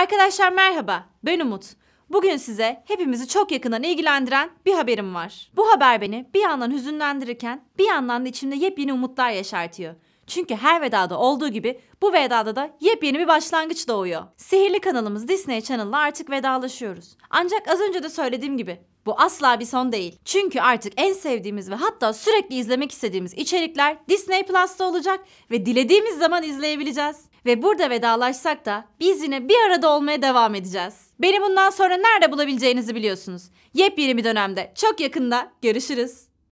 Arkadaşlar merhaba, ben Umut. Bugün size hepimizi çok yakından ilgilendiren bir haberim var. Bu haber beni bir yandan hüzünlendirirken bir yandan da içimde yepyeni umutlar yaşartıyor. Çünkü her vedada olduğu gibi bu vedada da yepyeni bir başlangıç doğuyor. Sihirli kanalımız Disney Channel'la artık vedalaşıyoruz. Ancak az önce de söylediğim gibi bu asla bir son değil. Çünkü artık en sevdiğimiz ve hatta sürekli izlemek istediğimiz içerikler Disney Plus'ta olacak ve dilediğimiz zaman izleyebileceğiz. Ve burada vedalaşsak da biz yine bir arada olmaya devam edeceğiz. Beni bundan sonra nerede bulabileceğinizi biliyorsunuz. Yepyeni bir dönemde çok yakında görüşürüz.